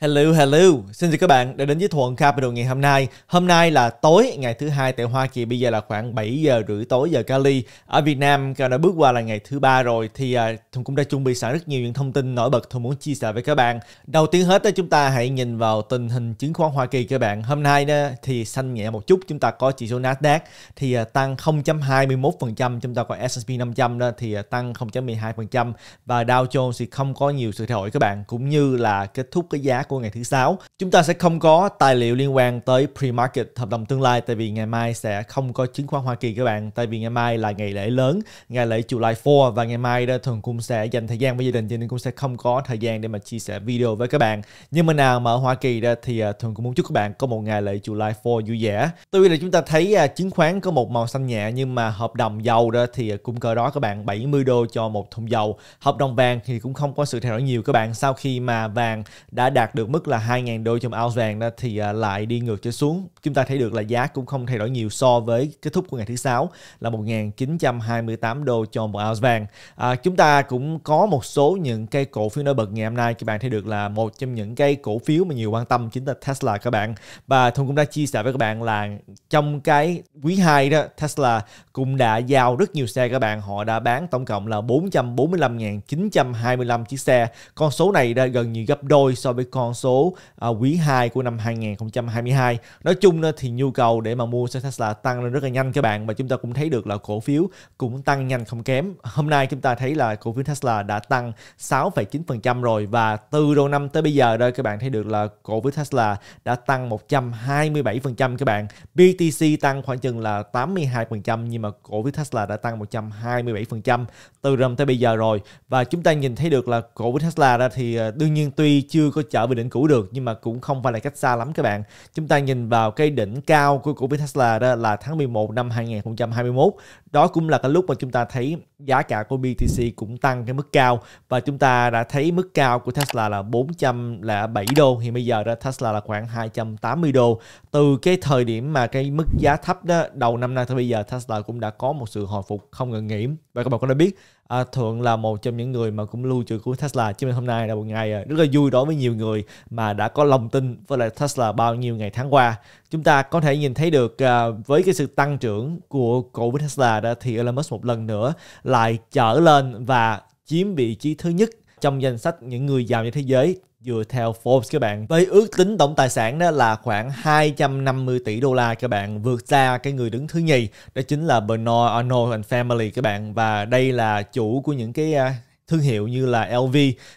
Hello, hello. Xin chào các bạn đã đến với Thuận Capital ngày hôm nay. Hôm nay là tối ngày thứ hai tại Hoa Kỳ, bây giờ là khoảng 7 giờ rưỡi tối giờ Cali. Ở Việt Nam, Cao đã bước qua là ngày thứ ba rồi thì à, Thuận cũng đã chuẩn bị sẵn rất nhiều những thông tin nổi bật Thuận muốn chia sẻ với các bạn. Đầu tiên hết đó, chúng ta hãy nhìn vào tình hình chứng khoán Hoa Kỳ các bạn. Hôm nay đó, thì xanh nhẹ một chút, chúng ta có chỉ số Nasdaq thì à, tăng 0.21%, chúng ta có S&P 500 đó thì à, tăng 0.12% và Dow Jones thì không có nhiều sự thay đổi các bạn cũng như là kết thúc cái giá của ngày thứ sáu. Chúng ta sẽ không có tài liệu liên quan tới pre-market hợp đồng tương lai tại vì ngày mai sẽ không có chứng khoán Hoa Kỳ các bạn. Tại vì ngày mai là ngày lễ lớn, ngày lễ July 4 và ngày mai đó thường cũng sẽ dành thời gian với gia đình cho nên cũng sẽ không có thời gian để mà chia sẻ video với các bạn. Nhưng mà nào mà ở Hoa Kỳ đó thì à, thường cũng muốn chúc các bạn có một ngày lễ July 4 vui vẻ. Tuy là chúng ta thấy à, chứng khoán có một màu xanh nhẹ nhưng mà hợp đồng dầu đó thì cũng cỡ đó các bạn 70 đô cho một thùng dầu. Hợp đồng vàng thì cũng không có sự thay đổi nhiều các bạn sau khi mà vàng đã đạt được mức là 2.000 đô trong ounce vàng đó thì à, lại đi ngược trở xuống. Chúng ta thấy được là giá cũng không thay đổi nhiều so với kết thúc của ngày thứ sáu là 1.928 đô cho một ounce vàng. À, chúng ta cũng có một số những cây cổ phiếu nổi bật ngày hôm nay các bạn thấy được là một trong những cây cổ phiếu mà nhiều quan tâm chính là Tesla các bạn. Và Thuận cũng đã chia sẻ với các bạn là trong cái quý 2 đó Tesla cũng đã giao rất nhiều xe các bạn. Họ đã bán tổng cộng là 445.925 chiếc xe. Con số này đã gần như gấp đôi so với con con số à, quý 2 của năm 2022. Nói chung thì nhu cầu để mà mua xe Tesla tăng lên rất là nhanh các bạn và chúng ta cũng thấy được là cổ phiếu cũng tăng nhanh không kém. Hôm nay chúng ta thấy là cổ phiếu Tesla đã tăng 6,9% rồi và từ đầu năm tới bây giờ đây các bạn thấy được là cổ phiếu Tesla đã tăng 127% các bạn. BTC tăng khoảng chừng là 82% nhưng mà cổ phiếu Tesla đã tăng 127% từ đầu năm tới bây giờ rồi và chúng ta nhìn thấy được là cổ phiếu Tesla ra thì à, đương nhiên tuy chưa có trở về đỉnh cũ được nhưng mà cũng không phải là cách xa lắm các bạn chúng ta nhìn vào cái đỉnh cao của cổ phiếu Tesla đó là tháng 11 năm 2021 đó cũng là cái lúc mà chúng ta thấy giá cả của BTC cũng tăng cái mức cao và chúng ta đã thấy mức cao của Tesla là 407 đô thì bây giờ đó Tesla là khoảng 280 đô từ cái thời điểm mà cái mức giá thấp đó đầu năm nay tới bây giờ Tesla cũng đã có một sự hồi phục không ngừng nghỉ và các bạn có đã biết à, Thuận là một trong những người mà cũng lưu trữ của Tesla cho nên hôm nay là một ngày à, rất là vui đối với nhiều người mà đã có lòng tin với lại Tesla bao nhiêu ngày tháng qua chúng ta có thể nhìn thấy được uh, với cái sự tăng trưởng của cổ phiếu Tesla đó thì Elon Musk một lần nữa lại trở lên và chiếm vị trí thứ nhất trong danh sách những người giàu nhất thế giới dựa theo Forbes các bạn với ước tính tổng tài sản đó là khoảng 250 tỷ đô la các bạn vượt xa cái người đứng thứ nhì đó chính là Bernard Arnault and Family các bạn và đây là chủ của những cái uh, thương hiệu như là LV.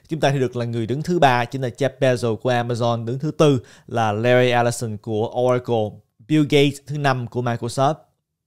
Chúng ta thì được là người đứng thứ ba chính là Jeff Bezos của Amazon, đứng thứ tư là Larry Ellison của Oracle, Bill Gates thứ năm của Microsoft,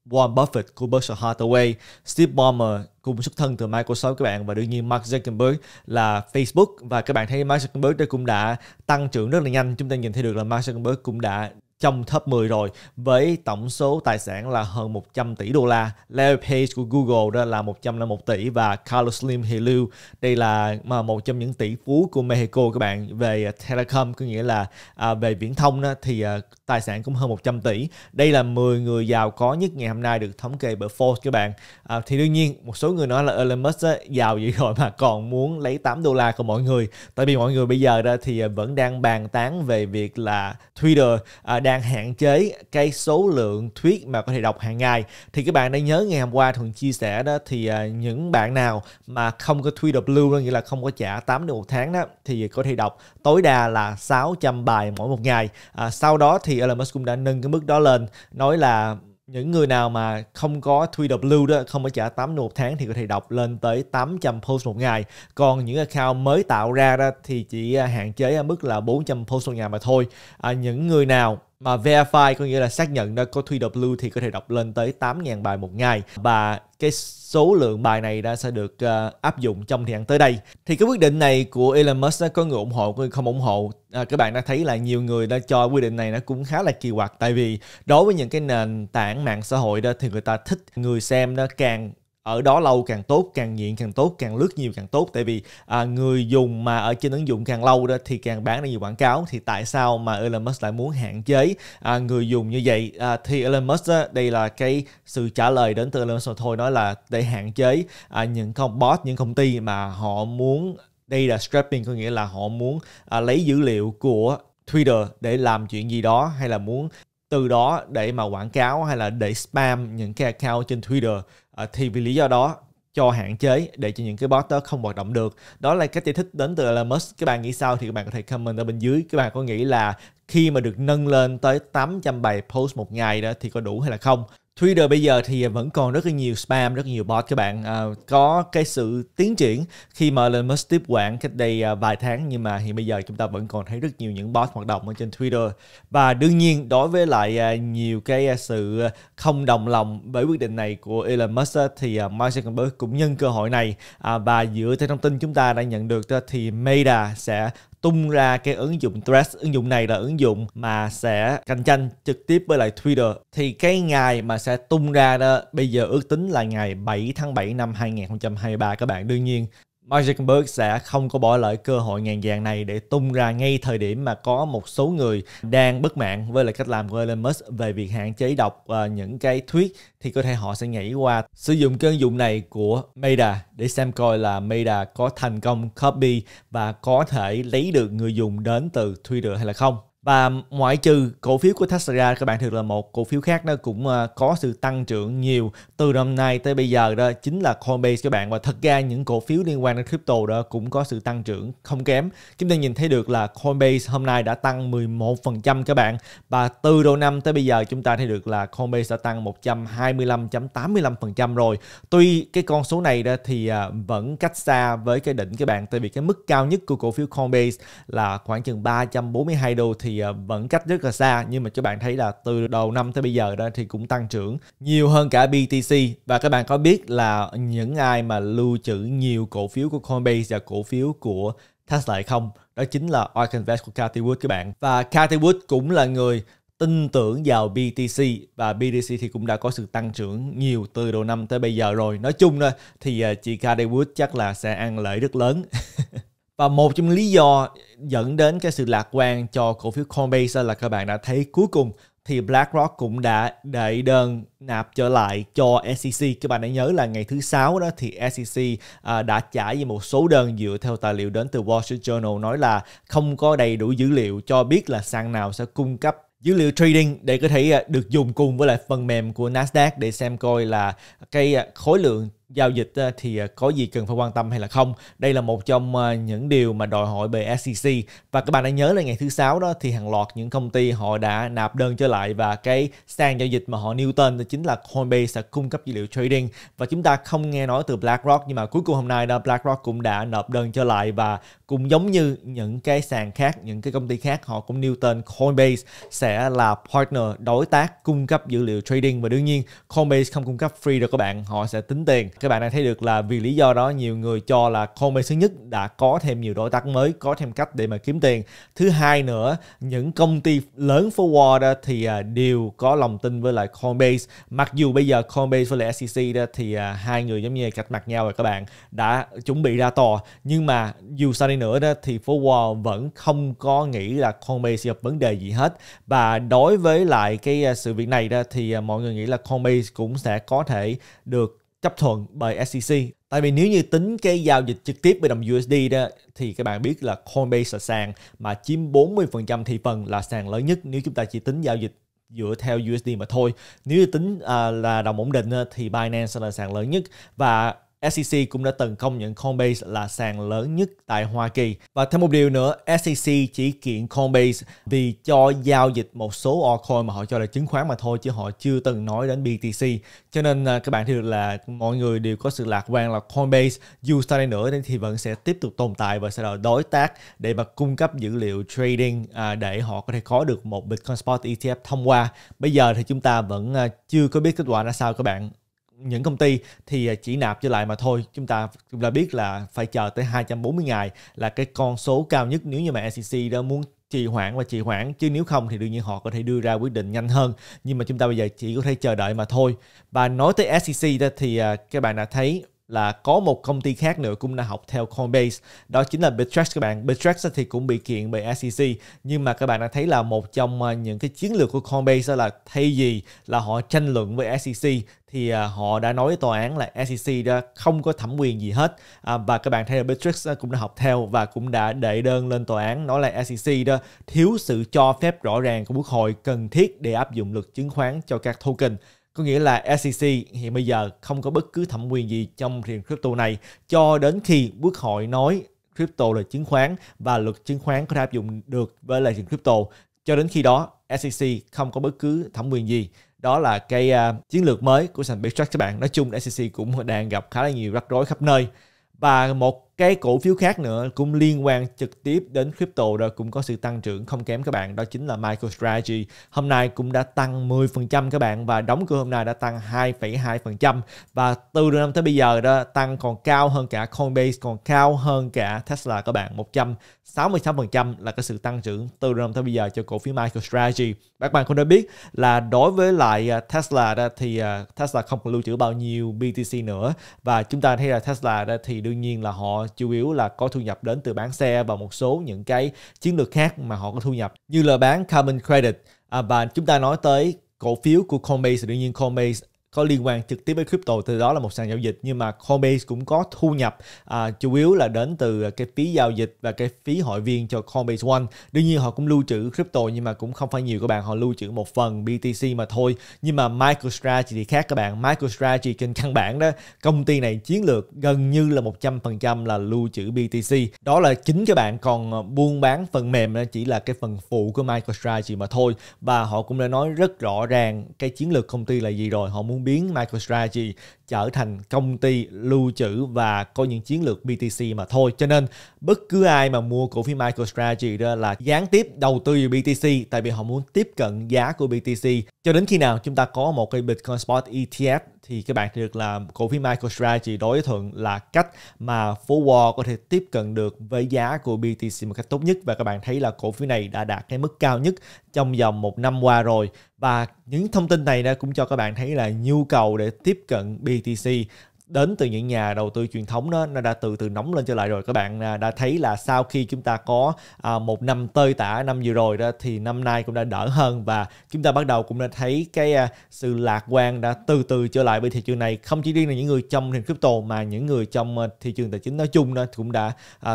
Warren Buffett của Berkshire Hathaway, Steve Ballmer cùng xuất thân từ Microsoft các bạn và đương nhiên Mark Zuckerberg là Facebook và các bạn thấy Mark Zuckerberg đây cũng đã tăng trưởng rất là nhanh chúng ta nhìn thấy được là Mark Zuckerberg cũng đã trong top 10 rồi với tổng số tài sản là hơn 100 tỷ đô la. Larry Page của Google đó là 101 tỷ và Carlos Slim Helu đây là à, một trong những tỷ phú của Mexico các bạn về à, telecom có nghĩa là à, về viễn thông đó, thì à, tài sản cũng hơn 100 tỷ. Đây là 10 người giàu có nhất ngày hôm nay được thống kê bởi Forbes các bạn. À, thì đương nhiên một số người nói là Elon Musk đó, giàu vậy rồi mà còn muốn lấy 8 đô la của mọi người. Tại vì mọi người bây giờ đó thì à, vẫn đang bàn tán về việc là Twitter à, đang hạn chế cái số lượng thuyết mà có thể đọc hàng ngày thì các bạn đã nhớ ngày hôm qua thuận chia sẻ đó thì à, những bạn nào mà không có thuy đọc lưu nghĩa là không có trả 8 đến một tháng đó thì có thể đọc tối đa là 600 bài mỗi một ngày à, sau đó thì Elon Musk cũng đã nâng cái mức đó lên nói là những người nào mà không có thuy đọc lưu đó không có trả 8 một tháng thì có thể đọc lên tới 800 post một ngày còn những account mới tạo ra đó thì chỉ à, hạn chế ở mức là 400 post một ngày mà thôi à, những người nào mà verify có nghĩa là xác nhận đã có thuy TW thì có thể đọc lên tới 8.000 bài một ngày và cái số lượng bài này đã sẽ được uh, áp dụng trong thời gian tới đây thì cái quyết định này của Elon Musk nó có người ủng hộ có người không ủng hộ à, các bạn đã thấy là nhiều người đã cho quyết định này nó cũng khá là kỳ quặc tại vì đối với những cái nền tảng mạng xã hội đó thì người ta thích người xem nó càng ở đó lâu càng tốt càng nghiện càng tốt càng lướt nhiều càng tốt tại vì à, người dùng mà ở trên ứng dụng càng lâu đó thì càng bán được nhiều quảng cáo thì tại sao mà Elon Musk lại muốn hạn chế à, người dùng như vậy à, thì Elon Musk á, đây là cái sự trả lời đến từ Elon Musk thôi nói là để hạn chế à, những con bot những công ty mà họ muốn đây là scrapping có nghĩa là họ muốn à, lấy dữ liệu của Twitter để làm chuyện gì đó hay là muốn từ đó để mà quảng cáo hay là để spam những cái account trên Twitter à, thì vì lý do đó cho hạn chế để cho những cái bot đó không hoạt động được đó là cách giải thích đến từ Elon Musk các bạn nghĩ sao thì các bạn có thể comment ở bên dưới các bạn có nghĩ là khi mà được nâng lên tới 800 bài post một ngày đó thì có đủ hay là không Twitter bây giờ thì vẫn còn rất là nhiều spam, rất nhiều bot các bạn. À, có cái sự tiến triển khi mà Elon Musk tiếp quản cách đây à, vài tháng nhưng mà hiện bây giờ chúng ta vẫn còn thấy rất nhiều những bot hoạt động ở trên Twitter. Và đương nhiên đối với lại à, nhiều cái à, sự không đồng lòng bởi quyết định này của Elon Musk thì à, Mark Zuckerberg cũng nhân cơ hội này à, và dựa theo thông tin chúng ta đã nhận được thì Meta sẽ tung ra cái ứng dụng Threads. Ứng dụng này là ứng dụng mà sẽ cạnh tranh trực tiếp với lại Twitter. Thì cái ngày mà sẽ tung ra đó bây giờ ước tính là ngày 7 tháng 7 năm 2023 các bạn. Đương nhiên Mark Zuckerberg sẽ không có bỏ lỡ cơ hội ngàn vàng này để tung ra ngay thời điểm mà có một số người đang bất mãn với lại cách làm của Elon Musk về việc hạn chế đọc uh, những cái thuyết thì có thể họ sẽ nhảy qua sử dụng cơn dụng này của Meta để xem coi là Meta có thành công copy và có thể lấy được người dùng đến từ Twitter hay là không và ngoại trừ cổ phiếu của Tesla các bạn thực là một cổ phiếu khác nó cũng ờ, có sự tăng trưởng nhiều từ năm nay tới bây giờ đó chính là Coinbase các bạn và thật ra những cổ phiếu liên quan đến crypto đó cũng có sự tăng trưởng không kém chúng ta nhìn thấy được là Coinbase hôm nay đã tăng 11% các bạn và từ đầu năm tới bây giờ chúng ta thấy được là Coinbase đã tăng 125.85% rồi tuy cái con số này đó thì à, vẫn cách xa với cái đỉnh các bạn tại vì cái mức cao nhất của cổ phiếu Coinbase là khoảng chừng 342 đô thì À, vẫn cách rất là xa nhưng mà các bạn thấy là từ đầu năm tới bây giờ đó thì cũng tăng trưởng nhiều hơn cả BTC và các bạn có biết là những ai mà lưu trữ nhiều cổ phiếu của Coinbase và cổ phiếu của Tesla hay không? Đó chính là Ark của Cathy Wood các bạn. Và Cathy Wood cũng là người tin tưởng vào BTC và BTC thì cũng đã có sự tăng trưởng nhiều từ đầu năm tới bây giờ rồi. Nói chung là thì à, chị Cathy Wood chắc là sẽ ăn lợi rất lớn. và một trong lý do dẫn đến cái sự lạc quan cho cổ phiếu Coinbase là các bạn đã thấy cuối cùng thì BlackRock cũng đã đệ đơn nạp trở lại cho SEC. Các bạn đã nhớ là ngày thứ sáu đó thì SEC à, đã trả về một số đơn dựa theo tài liệu đến từ Wall Street Journal nói là không có đầy đủ dữ liệu cho biết là sàn nào sẽ cung cấp dữ liệu trading để có thể à, được dùng cùng với lại phần mềm của Nasdaq để xem coi là cái à, khối lượng giao dịch thì à, có gì cần phải quan tâm hay là không đây là một trong à, những điều mà đòi hỏi về SEC và các bạn đã nhớ là ngày thứ sáu đó thì hàng loạt những công ty họ đã nạp đơn trở lại và cái sàn giao dịch mà họ nêu tên đó chính là Coinbase sẽ cung cấp dữ liệu trading và chúng ta không nghe nói từ BlackRock nhưng mà cuối cùng hôm nay đó BlackRock cũng đã nộp đơn trở lại và cũng giống như những cái sàn khác những cái công ty khác họ cũng nêu tên Coinbase sẽ là partner đối tác cung cấp dữ liệu trading và đương nhiên Coinbase không cung cấp free đâu các bạn họ sẽ tính tiền các bạn đang thấy được là vì lý do đó nhiều người cho là Coinbase thứ nhất đã có thêm nhiều đối tác mới, có thêm cách để mà kiếm tiền. Thứ hai nữa, những công ty lớn forward thì à, đều có lòng tin với lại Coinbase. Mặc dù bây giờ Coinbase với lại SEC thì à, hai người giống như cách mặt nhau rồi các bạn đã chuẩn bị ra tòa nhưng mà dù sao đi nữa đó thì forward vẫn không có nghĩ là Coinbase gặp vấn đề gì hết và đối với lại cái à, sự việc này đó thì mọi người nghĩ là Coinbase cũng sẽ có thể được chấp thuận bởi SEC. Tại vì nếu như tính cái giao dịch trực tiếp với đồng USD đó thì các bạn biết là Coinbase là sàn mà chiếm 40% thị phần là sàn lớn nhất nếu chúng ta chỉ tính giao dịch dựa theo USD mà thôi. Nếu như tính à, là đồng ổn định thì Binance sẽ là sàn lớn nhất và SEC cũng đã từng công nhận Coinbase là sàn lớn nhất tại Hoa Kỳ. Và thêm một điều nữa, SEC chỉ kiện Coinbase vì cho giao dịch một số altcoin mà họ cho là chứng khoán mà thôi chứ họ chưa từng nói đến BTC. Cho nên à, các bạn thấy được là mọi người đều có sự lạc quan là Coinbase dù sau đây nữa thì vẫn sẽ tiếp tục tồn tại và sẽ là đối tác để mà cung cấp dữ liệu trading à, để họ có thể có được một Bitcoin Spot ETF thông qua. Bây giờ thì chúng ta vẫn à, chưa có biết kết quả ra sao các bạn những công ty thì à, chỉ nạp trở lại mà thôi chúng ta chúng ta biết là phải chờ tới 240 ngày là cái con số cao nhất nếu như mà SEC đó muốn trì hoãn và trì hoãn chứ nếu không thì đương nhiên họ có thể đưa ra quyết định nhanh hơn nhưng mà chúng ta bây giờ chỉ có thể chờ đợi mà thôi và nói tới SEC đó thì à, các bạn đã thấy là có một công ty khác nữa cũng đã học theo Coinbase đó chính là Bittrex các bạn Bittrex thì cũng bị kiện bởi SEC nhưng mà các bạn đã thấy là một trong ờ, những cái chiến lược của Coinbase là thay gì là họ tranh luận với SEC thì ờ, họ đã nói với tòa án là SEC đã không có thẩm quyền gì hết à, và các bạn thấy là Bittrex ờ, cũng đã học theo và cũng đã đệ đơn lên tòa án nói là SEC đó thiếu sự cho phép rõ ràng của quốc hội cần thiết để áp dụng luật chứng khoán cho các token có nghĩa là SEC hiện bây giờ không có bất cứ thẩm quyền gì trong thị crypto này cho đến khi quốc hội nói crypto là chứng khoán và luật chứng khoán có thể áp dụng được với lại thị crypto. Cho đến khi đó, SEC không có bất cứ thẩm quyền gì đó là cái uh, chiến lược mới của sàn Bitrex các bạn nói chung SEC cũng đang gặp khá là nhiều rắc rối khắp nơi và một cái cổ phiếu khác nữa cũng liên quan trực tiếp đến crypto đó cũng có sự tăng trưởng không kém các bạn đó chính là MicroStrategy hôm nay cũng đã tăng 10% các bạn và đóng cửa hôm nay đã tăng 2,2% và từ đầu năm tới bây giờ đó tăng còn cao hơn cả Coinbase còn cao hơn cả Tesla các bạn 166% là cái sự tăng trưởng từ đầu năm tới bây giờ cho cổ phiếu MicroStrategy các bạn cũng đã biết là đối với lại à, Tesla đó thì à, Tesla không còn lưu trữ bao nhiêu BTC nữa và chúng ta thấy là Tesla đó thì đương nhiên là họ chủ yếu là có thu nhập đến từ bán xe và một số những cái chiến lược khác mà họ có thu nhập như là bán carbon credit à, và chúng ta nói tới cổ phiếu của Coinbase đương nhiên Coinbase có liên quan trực tiếp với crypto từ đó là một sàn giao dịch nhưng mà Coinbase cũng có thu nhập à, chủ yếu là đến từ cái phí giao dịch và cái phí hội viên cho Coinbase One đương nhiên họ cũng lưu trữ crypto nhưng mà cũng không phải nhiều các bạn họ lưu trữ một phần BTC mà thôi nhưng mà MicroStrategy thì khác các bạn MicroStrategy trên căn bản đó công ty này chiến lược gần như là 100% là lưu trữ BTC đó là chính các bạn còn buôn bán phần mềm chỉ là cái phần phụ của MicroStrategy mà thôi và họ cũng đã nói rất rõ ràng cái chiến lược công ty là gì rồi họ muốn being MicroStrategy trở thành công ty lưu trữ và có những chiến lược BTC mà thôi. Cho nên bất cứ ai mà mua cổ phiếu MicroStrategy đó là gián tiếp đầu tư vào BTC tại vì họ muốn tiếp cận giá của BTC. Cho đến khi nào chúng ta có một cái Bitcoin Spot ETF thì các bạn được là cổ phiếu MicroStrategy đối thuận là cách mà phố Wall có thể tiếp cận được với giá của BTC một cách tốt nhất và các bạn thấy là cổ phiếu này đã đạt cái mức cao nhất trong vòng một năm qua rồi và những thông tin này đã cũng cho các bạn thấy là nhu cầu để tiếp cận BTC BTC đến từ những nhà đầu tư truyền thống đó nó đã từ từ nóng lên trở lại rồi các bạn à, đã thấy là sau khi chúng ta có à, một năm tơi tả năm vừa rồi đó thì năm nay cũng đã đỡ hơn và chúng ta bắt đầu cũng đã thấy cái à, sự lạc quan đã từ từ trở lại với thị trường này không chỉ riêng là những người trong nền crypto mà những người trong thị trường tài chính nói chung đó cũng đã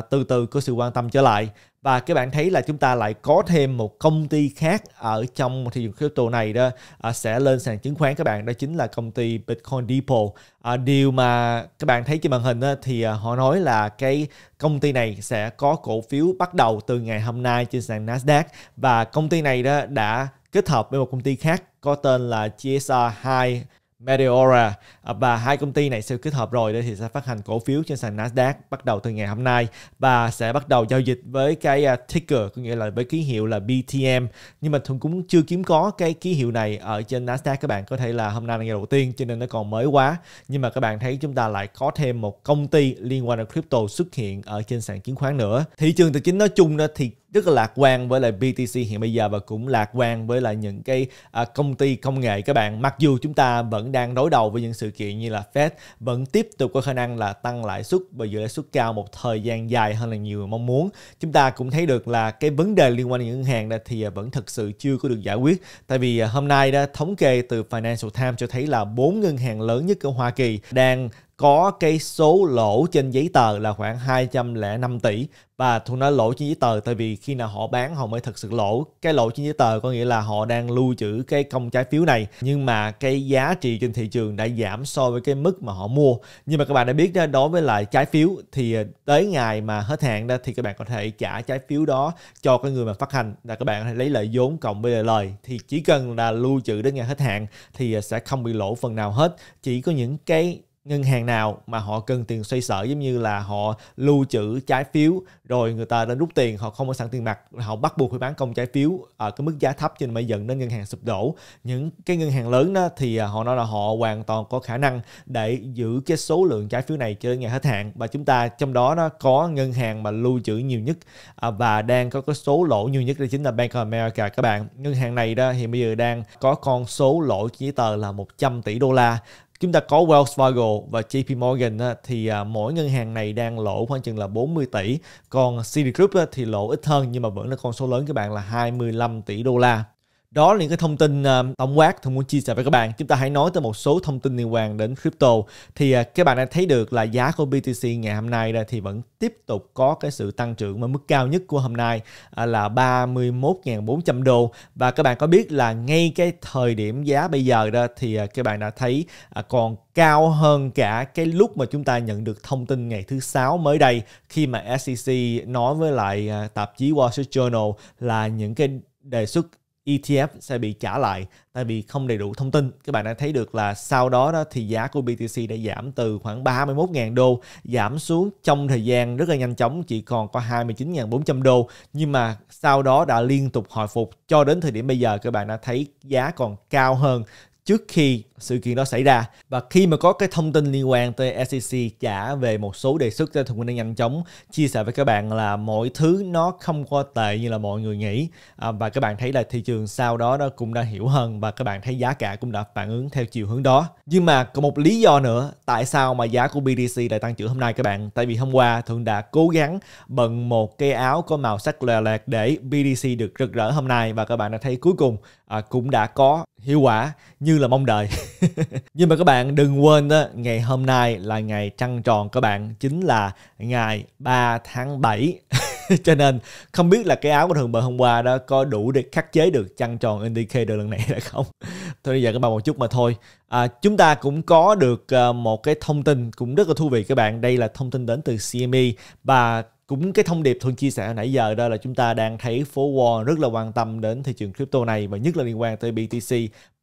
từ từ có sự quan tâm trở lại và các bạn thấy là chúng ta lại có thêm một công ty khác ở trong thị trường crypto này đó à, sẽ lên sàn chứng khoán các bạn đó chính là công ty Bitcoin Depot à, điều mà các bạn thấy trên màn hình đó, thì à, họ nói là cái công ty này sẽ có cổ phiếu bắt đầu từ ngày hôm nay trên sàn Nasdaq và công ty này đó đã kết hợp với một công ty khác có tên là GSR 2 Meteora à, và hai công ty này sẽ kết hợp rồi để thì sẽ phát hành cổ phiếu trên sàn Nasdaq bắt đầu từ ngày hôm nay và sẽ bắt đầu giao dịch với cái à, ticker có nghĩa là với ký hiệu là BTM nhưng mà thường cũng chưa kiếm có cái ký hiệu này ở trên Nasdaq các bạn có thể là hôm nay là ngày đầu tiên cho nên nó còn mới quá nhưng mà các bạn thấy chúng ta lại có thêm một công ty liên quan đến crypto xuất hiện ở trên sàn chứng khoán nữa thị trường tài chính nói chung đó thì rất là lạc quan với lại BTC hiện bây giờ và cũng lạc quan với lại những cái à, công ty công nghệ các bạn mặc dù chúng ta vẫn đang đối đầu với những sự kiện như là Fed vẫn tiếp tục có khả năng là tăng lãi suất và giữ lãi suất cao một thời gian dài hơn là nhiều mong muốn chúng ta cũng thấy được là cái vấn đề liên quan đến ngân hàng đó thì à, vẫn thực sự chưa có được giải quyết tại vì à, hôm nay đó thống kê từ Financial Times cho thấy là bốn ngân hàng lớn nhất của Hoa Kỳ đang có cái số lỗ trên giấy tờ là khoảng 205 tỷ và thu nói lỗ trên giấy tờ tại vì khi nào họ bán họ mới thực sự lỗ cái lỗ trên giấy tờ có nghĩa là họ đang lưu trữ cái công trái phiếu này nhưng mà cái giá trị trên thị trường đã giảm so với cái mức mà họ mua nhưng mà các bạn đã biết đó đối với lại trái phiếu thì ờ, tới ngày mà hết hạn đó thì các bạn có thể trả trái phiếu đó cho cái người mà phát hành là các bạn có thể lấy lợi vốn cộng với lời thì chỉ cần là lưu trữ đến ngày hết hạn thì ờ, sẽ không bị lỗ phần nào hết chỉ có những cái ngân hàng nào mà họ cần tiền xoay sở giống như là họ lưu trữ trái phiếu rồi người ta đã rút tiền họ không có sẵn tiền mặt họ bắt buộc phải bán công trái phiếu ở cái mức giá thấp cho nên mới dẫn đến ngân hàng sụp đổ những cái ngân hàng lớn đó thì à, họ nói là họ hoàn toàn có khả năng để giữ cái số lượng trái phiếu này cho đến ngày hết hạn và chúng ta trong đó nó có ngân hàng mà lưu trữ nhiều nhất à, và đang có cái số lỗ nhiều nhất đó chính là Bank of America các bạn ngân hàng này đó thì bây giờ đang có con số lỗ giấy tờ là 100 tỷ đô la Chúng ta có Wells Fargo và JP Morgan thì à, mỗi ngân hàng này đang lỗ khoảng chừng là 40 tỷ, còn Citigroup thì lỗ ít hơn nhưng mà vẫn là con số lớn các bạn là 25 tỷ đô la đó là những cái thông tin ờ, tổng quát tôi muốn chia sẻ với các bạn chúng ta hãy nói tới một số thông tin liên quan đến crypto thì ờ, các bạn đã thấy được là giá của BTC ngày hôm nay đây thì vẫn tiếp tục có cái sự tăng trưởng ở mức cao nhất của hôm nay ờ, là 31.400 đô và các bạn có biết là ngay cái thời điểm giá bây giờ đó thì các bạn đã thấy còn cao hơn cả cái lúc mà chúng ta nhận được thông tin ngày thứ sáu mới đây khi mà SEC nói với lại tạp chí Wall Street Journal là những cái đề xuất ETF sẽ bị trả lại tại vì không đầy đủ thông tin. Các bạn đã thấy được là sau đó, đó thì giá của BTC đã giảm từ khoảng 31.000 đô giảm xuống trong thời gian rất là nhanh chóng chỉ còn có 29.400 đô nhưng mà sau đó đã liên tục hồi phục cho đến thời điểm bây giờ các bạn đã thấy giá còn cao hơn trước khi sự kiện đó xảy ra và khi mà có cái thông tin liên quan tới SEC trả về một số đề xuất cho thường đang nhanh chóng chia sẻ với các bạn là mọi thứ nó không có tệ như là mọi người nghĩ à, và các bạn thấy là thị trường sau đó nó cũng đã hiểu hơn và các bạn thấy giá cả cũng đã phản ứng theo chiều hướng đó nhưng mà có một lý do nữa tại sao mà giá của bdc lại tăng trưởng hôm nay các bạn tại vì hôm qua thường đã cố gắng bận một cái áo có màu sắc lòe loẹt để bdc được rực rỡ hôm nay và các bạn đã thấy cuối cùng à, cũng đã có hiệu quả như là mong đợi nhưng mà các bạn đừng quên đó ngày hôm nay là ngày trăng tròn các bạn chính là ngày 3 tháng 7 cho nên không biết là cái áo của thường bờ hôm qua đó có đủ để khắc chế được trăng tròn indicator lần này hay không thôi bây giờ các bạn một chút mà thôi à, chúng ta cũng có được à, một cái thông tin cũng rất là thú vị các bạn đây là thông tin đến từ CME và cũng cái thông điệp thường chia sẻ nãy giờ đó là chúng ta đang thấy phố Wall rất là quan tâm đến thị trường crypto này và nhất là liên quan tới BTC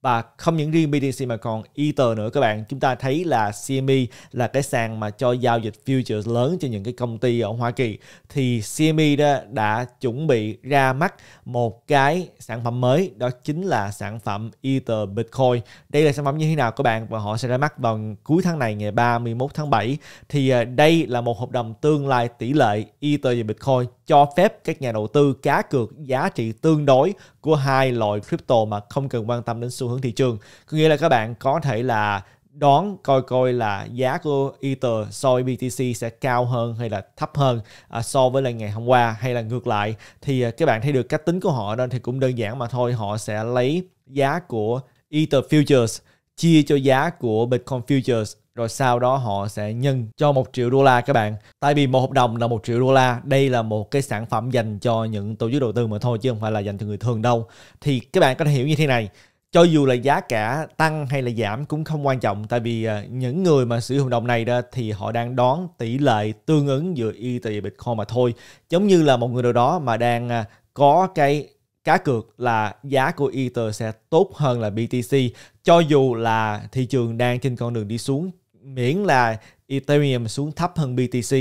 và không những riêng BTC mà còn Ether nữa các bạn chúng ta thấy là CME là cái sàn mà cho giao dịch futures lớn cho những cái công ty ở Hoa Kỳ thì CME đó đã chuẩn bị ra mắt một cái sản phẩm mới đó chính là sản phẩm Ether Bitcoin đây là sản phẩm như thế nào các bạn và họ sẽ ra mắt vào cuối tháng này ngày 31 tháng 7 thì à, đây là một hợp đồng tương lai tỷ lệ Ether và Bitcoin cho phép các nhà đầu tư cá cược giá trị tương đối của hai loại crypto mà không cần quan tâm đến xu hướng thị trường có nghĩa là các bạn có thể là đón coi coi là giá của Ether so với BTC sẽ cao hơn hay là thấp hơn à, so với là ngày hôm qua hay là ngược lại thì à, các bạn thấy được cách tính của họ đó thì cũng đơn giản mà thôi họ sẽ lấy giá của Ether futures chia cho giá của Bitcoin futures rồi sau đó họ sẽ nhân cho một triệu đô la các bạn tại vì một hợp đồng là một triệu đô la đây là một cái sản phẩm dành cho những tổ chức đầu tư mà thôi chứ không phải là dành cho người thường đâu thì các bạn có thể hiểu như thế này cho dù là giá cả tăng hay là giảm cũng không quan trọng tại vì à, những người mà sử dụng hợp đồng này đó thì họ đang đón tỷ lệ tương ứng giữa Ether và Bitcoin mà thôi giống như là một người nào đó mà đang à, có cái cá cược là giá của Ether sẽ tốt hơn là BTC cho dù là thị trường đang trên con đường đi xuống miễn là Ethereum xuống thấp hơn BTC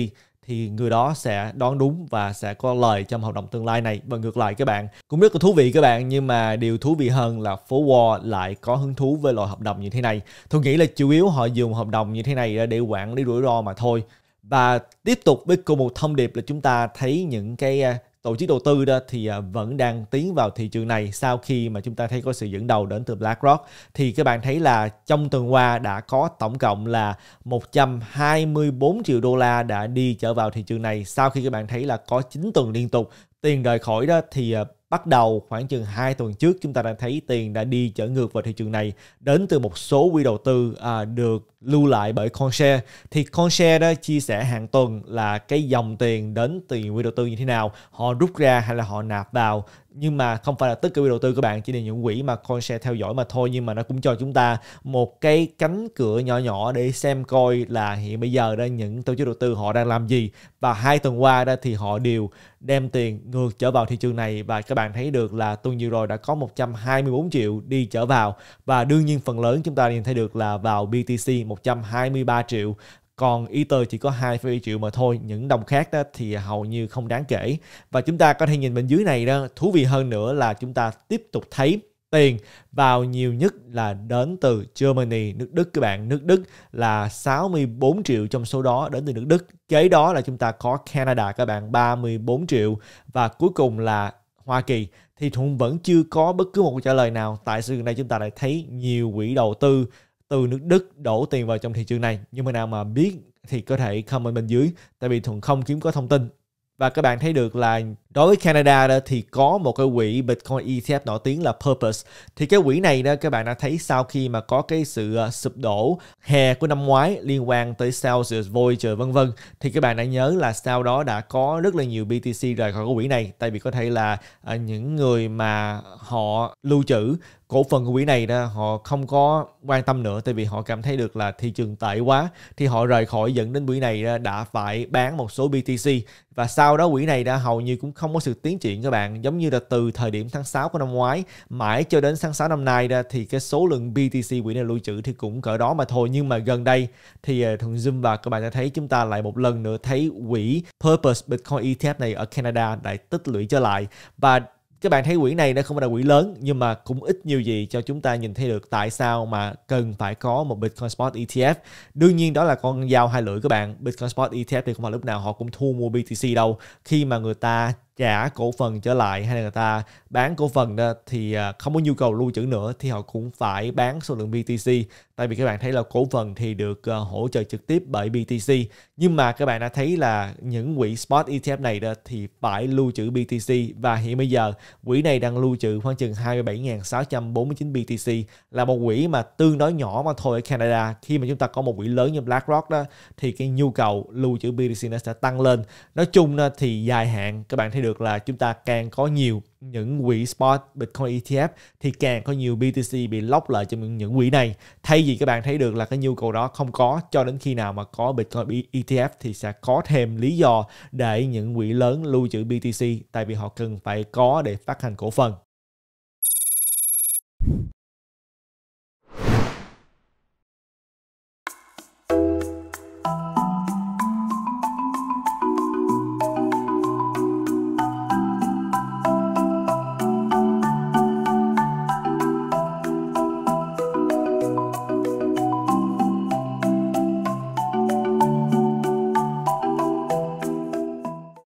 thì người đó sẽ đoán đúng và sẽ có lời trong hợp đồng tương lai này và ngược lại các bạn cũng rất là thú vị các bạn nhưng mà điều thú vị hơn là phố War lại có hứng thú với loại hợp đồng như thế này tôi nghĩ là chủ yếu họ dùng hợp đồng như thế này ờ, để quản lý rủi ro mà thôi và tiếp tục với cùng một thông điệp là chúng ta thấy những cái ờ, tổ chức đầu tư đó thì à, vẫn đang tiến vào thị trường này sau khi mà chúng ta thấy có sự dẫn đầu đến từ BlackRock thì các bạn thấy là trong tuần qua đã có tổng cộng là 124 triệu đô la đã đi trở vào thị trường này sau khi các bạn thấy là có 9 tuần liên tục tiền rời khỏi đó thì à, bắt đầu khoảng chừng 2 tuần trước chúng ta đã thấy tiền đã đi trở ngược vào thị trường này đến từ một số quỹ đầu tư à, được lưu lại bởi Conshare thì Conshare đó chia sẻ hàng tuần là cái dòng tiền đến từ quỹ đầu tư như thế nào họ rút ra hay là họ nạp vào nhưng mà không phải là tất cả quỹ đầu tư của bạn chỉ là những quỹ mà Conshare theo dõi mà thôi nhưng mà nó cũng cho chúng ta một cái cánh cửa nhỏ nhỏ để xem coi là hiện bây giờ đó những tổ chức đầu tư họ đang làm gì và hai tuần qua đó thì họ đều đem tiền ngược trở vào thị trường này và các bạn thấy được là tuần vừa rồi đã có 124 triệu đi trở vào và đương nhiên phần lớn chúng ta nhìn thấy được là vào BTC 123 triệu còn Ether chỉ có 2,7 triệu mà thôi những đồng khác đó thì hầu như không đáng kể và chúng ta có thể nhìn bên dưới này đó thú vị hơn nữa là chúng ta tiếp tục thấy tiền vào nhiều nhất là đến từ Germany, nước Đức các bạn. Nước Đức là 64 triệu trong số đó đến từ nước Đức. Kế đó là chúng ta có Canada các bạn 34 triệu và cuối cùng là Hoa Kỳ thì cũng vẫn chưa có bất cứ một trả lời nào tại sự gần đây chúng ta lại thấy nhiều quỹ đầu tư từ nước Đức đổ tiền vào trong thị trường này. Nhưng mà nào mà biết thì có thể comment bên dưới tại vì Thuận không kiếm có thông tin. Và các bạn thấy được là đối với Canada đó thì có một cái quỹ Bitcoin ETF nổi tiếng là Purpose. Thì cái quỹ này đó các bạn đã thấy sau khi mà có cái sự ờ, sụp đổ hè của năm ngoái liên quan tới Celsius Voyager vân vân thì các bạn đã nhớ là sau đó đã có rất là nhiều BTC rời khỏi cái quỹ này tại vì có thể là ờ, những người mà họ lưu trữ cổ phần quỹ này đó họ không có quan tâm nữa tại vì họ cảm thấy được là thị trường tệ quá thì họ rời khỏi dẫn đến quỹ này đã phải bán một số BTC và sau đó quỹ này đã hầu như cũng không có sự tiến triển các bạn giống như là từ thời điểm tháng 6 của năm ngoái mãi cho đến tháng 6 năm nay đó thì cái số lượng BTC quỹ này lưu trữ thì cũng cỡ đó mà thôi nhưng mà gần đây thì ờ, thường zoom và các bạn đã thấy chúng ta lại một lần nữa thấy quỹ Purpose Bitcoin ETF này ở Canada lại tích lũy trở lại và các bạn thấy quỹ này nó không phải là quỹ lớn nhưng mà cũng ít nhiều gì cho chúng ta nhìn thấy được tại sao mà cần phải có một Bitcoin Spot ETF. Đương nhiên đó là con dao hai lưỡi các bạn. Bitcoin Spot ETF thì không phải lúc nào họ cũng thu mua BTC đâu. Khi mà người ta trả cổ phần trở lại hay là người ta bán cổ phần đó, thì à, không có nhu cầu lưu trữ nữa thì họ cũng phải bán số lượng BTC tại vì các bạn thấy là cổ phần thì được à, hỗ trợ trực tiếp bởi BTC nhưng mà các bạn đã thấy là những quỹ spot ETF này đó thì phải lưu trữ BTC và hiện bây giờ quỹ này đang lưu trữ khoảng chừng 27.649 BTC là một quỹ mà tương đối nhỏ mà thôi ở Canada khi mà chúng ta có một quỹ lớn như BlackRock đó thì cái nhu cầu lưu trữ BTC nó sẽ tăng lên nói chung thì dài hạn các bạn thấy được là chúng ta càng có nhiều những quỹ spot Bitcoin ETF thì càng có nhiều BTC bị lóc lại cho những quỹ này. Thay vì các bạn thấy được là cái nhu cầu đó không có cho đến khi nào mà có Bitcoin ETF e thì sẽ có thêm lý do để những quỹ lớn lưu trữ BTC tại vì họ cần phải có để phát hành cổ phần.